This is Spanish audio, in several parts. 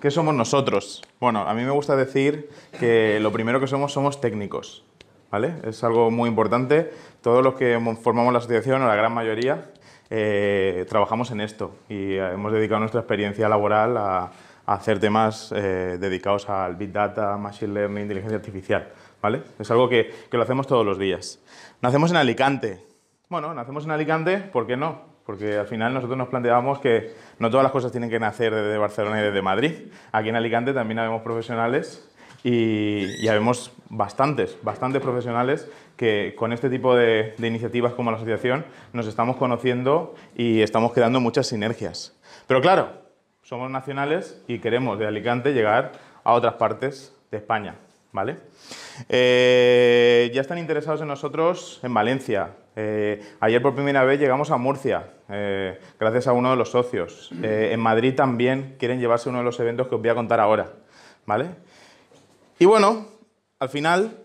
¿Qué somos nosotros? Bueno, a mí me gusta decir que lo primero que somos somos técnicos, ¿vale? Es algo muy importante. Todos los que formamos la asociación, o la gran mayoría, eh, trabajamos en esto y eh, hemos dedicado nuestra experiencia laboral a, hacer temas eh, dedicados al Big Data, Machine Learning, inteligencia artificial, ¿vale? Es algo que, que lo hacemos todos los días. Nacemos en Alicante. Bueno, nacemos en Alicante, ¿por qué no? porque al final nosotros nos planteábamos que no todas las cosas tienen que nacer desde Barcelona y desde Madrid. Aquí en Alicante también habemos profesionales y, y habemos bastantes, bastantes profesionales que con este tipo de, iniciativas como la asociación nos estamos conociendo y estamos creando muchas sinergias. Pero claro, somos nacionales y queremos de Alicante llegar a otras partes de España, ¿vale? Eh, ya están interesados en nosotros en Valencia. Eh, ayer por primera vez llegamos a Murcia, eh, gracias a uno de los socios. en Madrid también quieren llevarse uno de los eventos que os voy a contar ahora. ¿Vale? Y bueno, al final,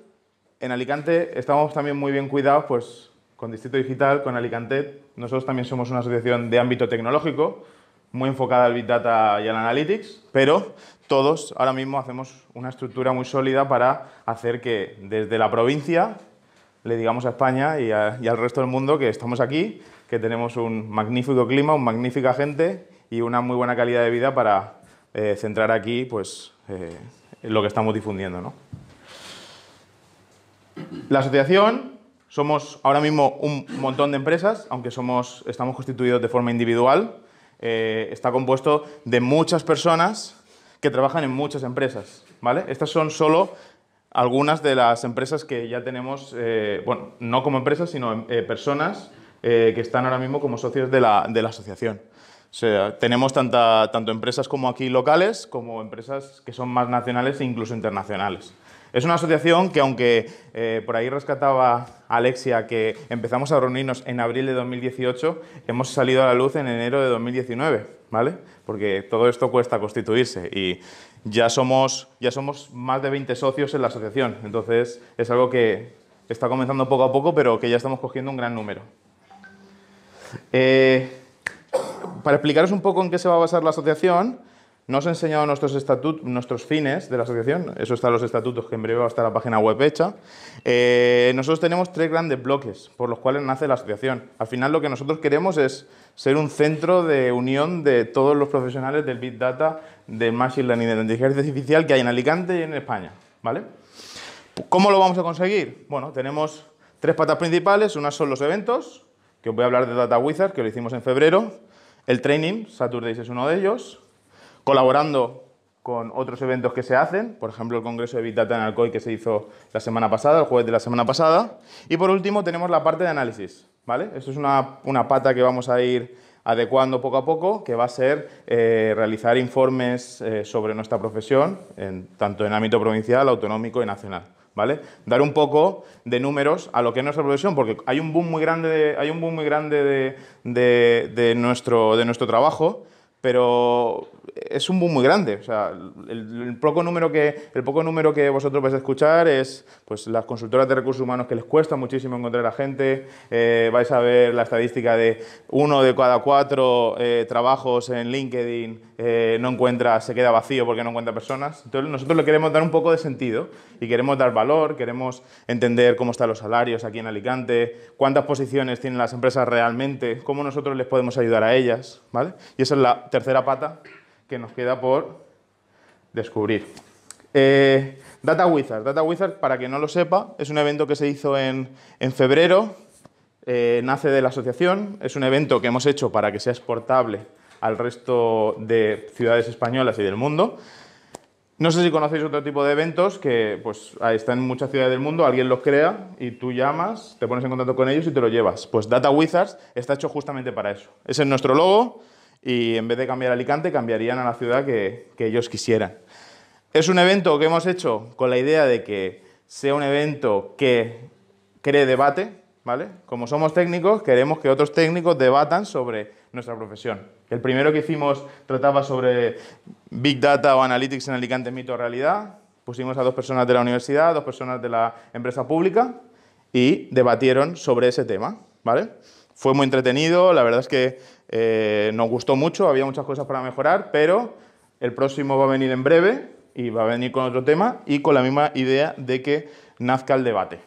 en Alicante estamos también muy bien cuidados, pues con Distrito Digital, con Alicante. Nosotros también somos una asociación de ámbito tecnológico, muy enfocada al Big Data y al Analytics, pero todos ahora mismo hacemos una estructura muy sólida para hacer que desde la provincia le digamos a España y, al resto del mundo que estamos aquí, que tenemos un magnífico clima, una magnífica gente y una muy buena calidad de vida para eh, centrar aquí pues, eh, lo que estamos difundiendo. ¿no? La asociación, somos ahora mismo un montón de empresas, aunque somos, estamos constituidos de forma individual, eh, está compuesto de muchas personas que trabajan en muchas empresas, ¿vale? Estas son solo algunas de las empresas que ya tenemos, eh, bueno, no como empresas, sino eh, personas que están ahora mismo como socios de la, de la asociación. tenemos tanta, tanto empresas como aquí locales, como empresas que son más nacionales e incluso internacionales. Es una asociación que, aunque eh, por ahí rescataba Alexia que empezamos a reunirnos en abril de 2018, hemos salido a la luz en enero de 2019, ¿vale? Porque todo esto cuesta constituirse y ya somos, ya somos más de 20 socios en la asociación. Entonces, es algo que está comenzando poco a poco, pero que ya estamos cogiendo un gran número. Eh, para explicaros un poco en qué se va a basar la asociación, no os enseñado nuestros estatutos, nuestros fines de la asociación, eso está en los estatutos que en breve va a estar la página web hecha. Eh, nosotros tenemos tres grandes bloques por los cuales nace la asociación. Al final lo que nosotros queremos es ser un centro de unión de todos los profesionales del Big Data, de Machine Learning, de la inteligencia artificial que hay en Alicante y en España. ¿vale? ¿Cómo lo vamos a conseguir? Bueno, tenemos tres patas principales, unas son los eventos, que os voy a hablar de Data Wizard, que lo hicimos en febrero, el training, Saturdays es uno de ellos, colaborando con otros eventos que se hacen, por ejemplo el Congreso de Big en Alcoy que se hizo la semana pasada, el jueves de la semana pasada. Y por último tenemos la parte de análisis. ¿vale? Esto es una, pata que vamos a ir adecuando poco a poco, que va a ser eh, realizar informes eh, sobre nuestra profesión, en, tanto en ámbito provincial, autonómico y nacional. ¿Vale? Dar un poco de números a lo que es nuestra profesión, porque hay un boom muy grande, hay un boom muy grande nuestro, de nuestro trabajo pero es un boom muy grande. O sea, el, poco número que, el poco número que vosotros vais a escuchar es pues, las consultoras de recursos humanos que les cuesta muchísimo encontrar a gente. Eh, vais a ver la estadística de uno de cada cuatro eh, trabajos en LinkedIn eh, no encuentra, se queda vacío porque no encuentra personas. Entonces nosotros le queremos dar un poco de sentido y queremos dar valor, queremos entender cómo están los salarios aquí en Alicante, cuántas posiciones tienen las empresas realmente, cómo nosotros les podemos ayudar a ellas. ¿vale? Y esa es la tercera pata que nos queda por descubrir. Eh, Data Wizard. Data Wizard, para que no lo sepa, es un evento que se hizo en, febrero, eh, nace de la asociación, es un evento que hemos hecho para que sea exportable al resto de ciudades españolas y del mundo. No sé si conocéis otro tipo de eventos que pues, están en muchas ciudades del mundo, alguien los crea y tú llamas, te pones en contacto con ellos y te lo llevas. Pues Data Wizards está hecho justamente para eso. Ese es nuestro logo, y en vez de cambiar Alicante, cambiarían a la ciudad que, ellos quisieran. Es un evento que hemos hecho con la idea de que sea un evento que cree debate, ¿vale? Como somos técnicos, queremos que otros técnicos debatan sobre nuestra profesión. El primero que hicimos trataba sobre Big Data o Analytics en Alicante, mito o realidad. Pusimos a dos personas de la universidad, dos personas de la empresa pública y debatieron sobre ese tema, ¿vale? Fue muy entretenido, la verdad es que eh, nos gustó mucho, había muchas cosas para mejorar, pero el próximo va a venir en breve y va a venir con otro tema y con la misma idea de que nazca el debate.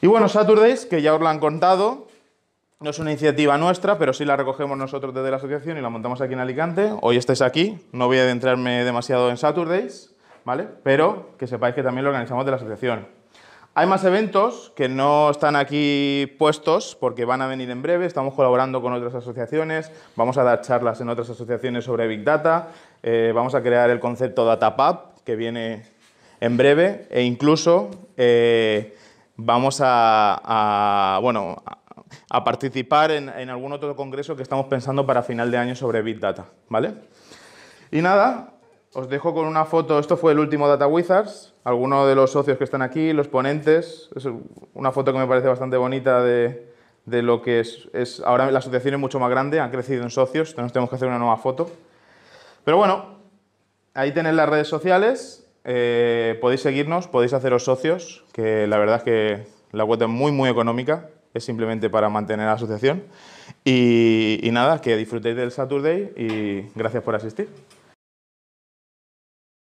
Y bueno, Saturdays, que ya os lo han contado, no es una iniciativa nuestra, pero sí la recogemos nosotros desde la asociación y la montamos aquí en Alicante. Hoy estáis aquí, no voy a adentrarme demasiado en Saturdays, ¿vale? Pero que sepáis que también lo organizamos de la asociación. Hay más eventos que no están aquí puestos porque van a venir en breve. Estamos colaborando con otras asociaciones, vamos a dar charlas en otras asociaciones sobre Big Data, eh, vamos a crear el concepto Data DataPub que viene en breve e incluso eh, vamos a, bueno, a participar en, algún otro congreso que estamos pensando para final de año sobre Big Data. ¿vale? Y nada, os dejo con una foto, esto fue el último Data Wizards, algunos de los socios que están aquí, los ponentes, es una foto que me parece bastante bonita de, lo que es, ahora la asociación es mucho más grande, han crecido en socios, entonces tenemos que hacer una nueva foto. Pero bueno, ahí tenéis las redes sociales, eh, podéis seguirnos, podéis haceros socios, que la verdad es que la web es muy, muy económica, es simplemente para mantener la asociación. Y, y nada, que disfrutéis del Saturday y gracias por asistir.